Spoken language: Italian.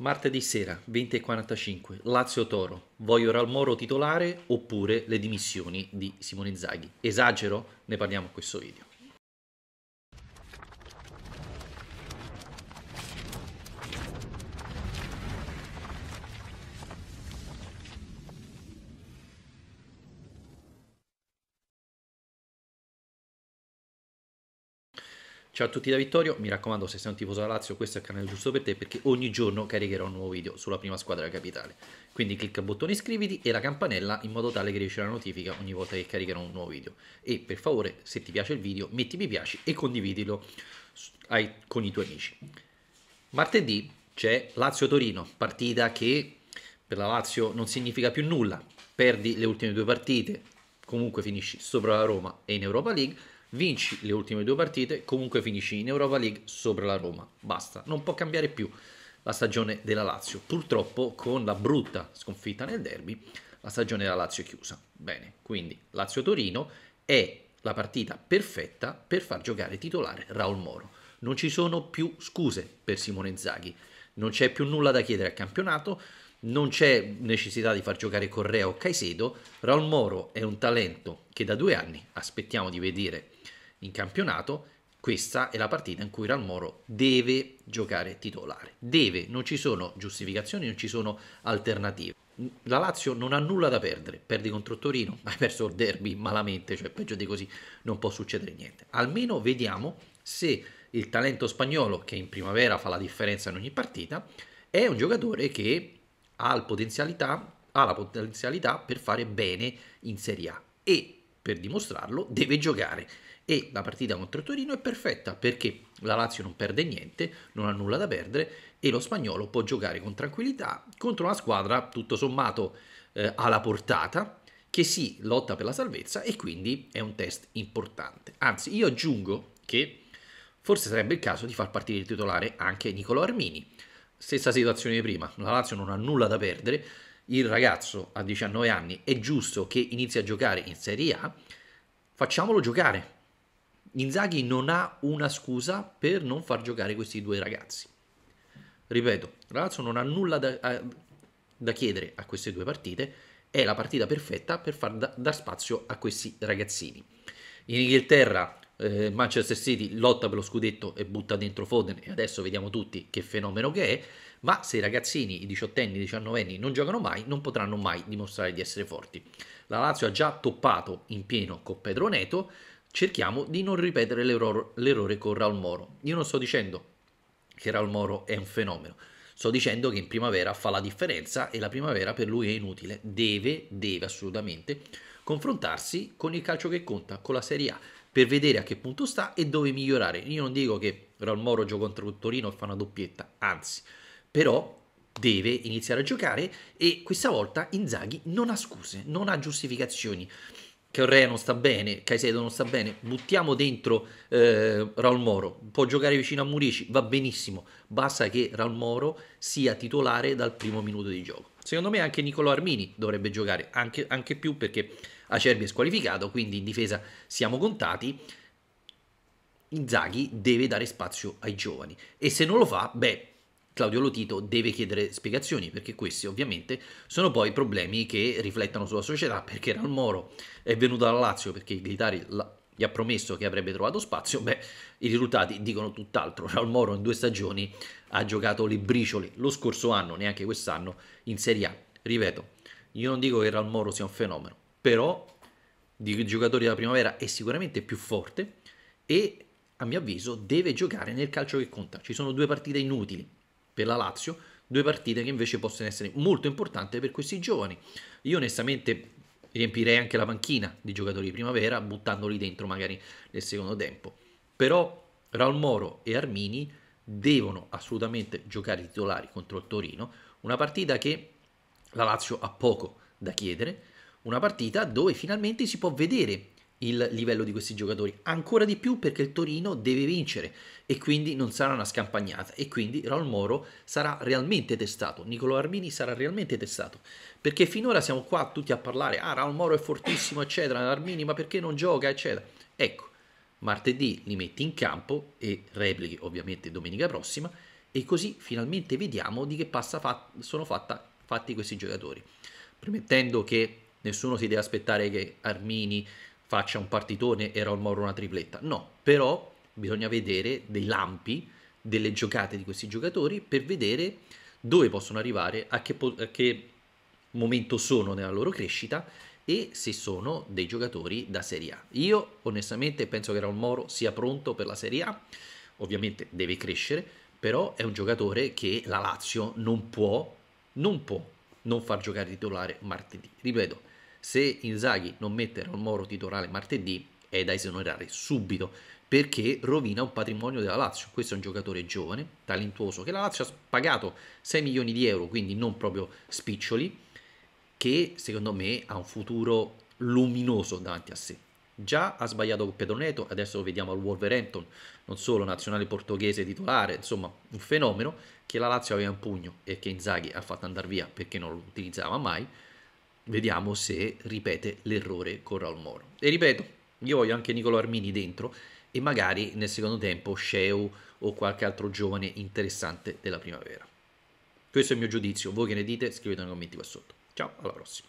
Martedì sera, 20.45, Lazio-Toro, voglio Ralmoro titolare oppure le dimissioni di Simone Zaghi. Esagero? Ne parliamo in questo video. Ciao a tutti da Vittorio, mi raccomando se sei un tifoso da Lazio questo è il canale giusto per te perché ogni giorno caricherò un nuovo video sulla prima squadra capitale. Quindi clicca il bottone iscriviti e la campanella in modo tale che riceverai la notifica ogni volta che caricherò un nuovo video. E per favore se ti piace il video metti mi piace e condividilo ai, con i tuoi amici. Martedì c'è Lazio-Torino, partita che per la Lazio non significa più nulla. Perdi le ultime due partite, comunque finisci sopra la Roma e in Europa League vinci le ultime due partite, comunque finisci in Europa League sopra la Roma. Basta, non può cambiare più la stagione della Lazio. Purtroppo con la brutta sconfitta nel derby, la stagione della Lazio è chiusa. Bene, quindi Lazio-Torino è la partita perfetta per far giocare titolare Raul Moro. Non ci sono più scuse per Simone Zaghi, non c'è più nulla da chiedere al campionato, non c'è necessità di far giocare Correa o Caicedo. Raul Moro è un talento che da due anni aspettiamo di vedere in campionato. Questa è la partita in cui Raul Moro deve giocare titolare. Deve, non ci sono giustificazioni, non ci sono alternative. La Lazio non ha nulla da perdere. Perdi contro Torino, hai perso il derby malamente, cioè peggio di così non può succedere niente. Almeno vediamo se il talento spagnolo, che in primavera fa la differenza in ogni partita, è un giocatore che ha, ha la potenzialità per fare bene in Serie A e per dimostrarlo deve giocare e la partita contro Torino è perfetta perché la Lazio non perde niente, non ha nulla da perdere e lo spagnolo può giocare con tranquillità contro una squadra tutto sommato eh, alla portata che si sì, lotta per la salvezza e quindi è un test importante. Anzi, io aggiungo che forse sarebbe il caso di far partire il titolare anche Nicolo Armini Stessa situazione di prima, la Lazio non ha nulla da perdere, il ragazzo a 19 anni, è giusto che inizi a giocare in Serie A, facciamolo giocare. Inzaghi non ha una scusa per non far giocare questi due ragazzi. Ripeto, la Lazio non ha nulla da, a, da chiedere a queste due partite, è la partita perfetta per far da, dar spazio a questi ragazzini. In Inghilterra eh, Manchester City lotta per lo scudetto e butta dentro Foden e adesso vediamo tutti che fenomeno che è, ma se i ragazzini, i diciottenni, i diciannovenni non giocano mai, non potranno mai dimostrare di essere forti. La Lazio ha già toppato in pieno con Pedro Neto, cerchiamo di non ripetere l'errore, l'errore con Raul Moro. Io non sto dicendo che Raul Moro è un fenomeno, sto dicendo che in primavera fa la differenza e la primavera per lui è inutile, deve, deve assolutamente confrontarsi con il calcio che conta, con la Serie A per vedere a che punto sta e dove migliorare. Io non dico che Raul Moro gioca contro Torino e fa una doppietta, anzi, però deve iniziare a giocare e questa volta Inzaghi non ha scuse, non ha giustificazioni. Correa non sta bene, Caicedo non sta bene, buttiamo dentro eh, Raul Moro, può giocare vicino a Murici, va benissimo, basta che Raul Moro sia titolare dal primo minuto di gioco. Secondo me anche Nicolò Armini dovrebbe giocare, anche, anche più perché Acerbi è squalificato, quindi in difesa siamo contati. Inzaghi deve dare spazio ai giovani e se non lo fa, beh, Claudio Lotito deve chiedere spiegazioni perché questi ovviamente sono poi problemi che riflettono sulla società perché Ralmoro è venuto dalla Lazio perché i militari gli ha promesso che avrebbe trovato spazio, beh, i risultati dicono tutt'altro. Raul Moro in due stagioni ha giocato le briciole lo scorso anno, neanche quest'anno, in Serie A. Ripeto, io non dico che Raul Moro sia un fenomeno, però di giocatori della primavera è sicuramente più forte e a mio avviso deve giocare nel calcio che conta. Ci sono due partite inutili per la Lazio, due partite che invece possono essere molto importanti per questi giovani. Io onestamente riempirei anche la panchina di giocatori di primavera buttandoli dentro magari nel secondo tempo. Però Raul Moro e Armini devono assolutamente giocare titolari contro il Torino, una partita che la Lazio ha poco da chiedere, una partita dove finalmente si può vedere il livello di questi giocatori, ancora di più perché il Torino deve vincere e quindi non sarà una scampagnata e quindi Raul Moro sarà realmente testato, Nicolo Armini sarà realmente testato, perché finora siamo qua tutti a parlare, ah Raul Moro è fortissimo eccetera, Armini ma perché non gioca eccetera, ecco, martedì li metti in campo e replichi ovviamente domenica prossima e così finalmente vediamo di che passa fat- sono fatta, fatti questi giocatori, premettendo che nessuno si deve aspettare che Armini faccia un partitone e Raul Mauro una tripletta. No, però bisogna vedere dei lampi, delle giocate di questi giocatori per vedere dove possono arrivare, a che, po- a che momento sono nella loro crescita e se sono dei giocatori da Serie A. Io onestamente penso che Raul Moro sia pronto per la Serie A, ovviamente deve crescere, però è un giocatore che la Lazio non può, non può non far giocare titolare martedì. Ripeto, se Inzaghi non mette Ron Moro titolare martedì, è da esonerare subito perché rovina un patrimonio della Lazio. Questo è un giocatore giovane, talentuoso, che la Lazio ha pagato 6 milioni di euro, quindi non proprio spiccioli, che secondo me ha un futuro luminoso davanti a sé. Già ha sbagliato con Pedroneto, adesso lo vediamo al Wolverhampton, non solo nazionale portoghese titolare, insomma un fenomeno che la Lazio aveva in pugno e che Inzaghi ha fatto andare via perché non lo utilizzava mai vediamo se ripete l'errore con Raul Moro. E ripeto, io voglio anche Nicolo Armini dentro e magari nel secondo tempo Sheu o qualche altro giovane interessante della primavera. Questo è il mio giudizio, voi che ne dite? Scrivete nei commenti qua sotto. Ciao, alla prossima.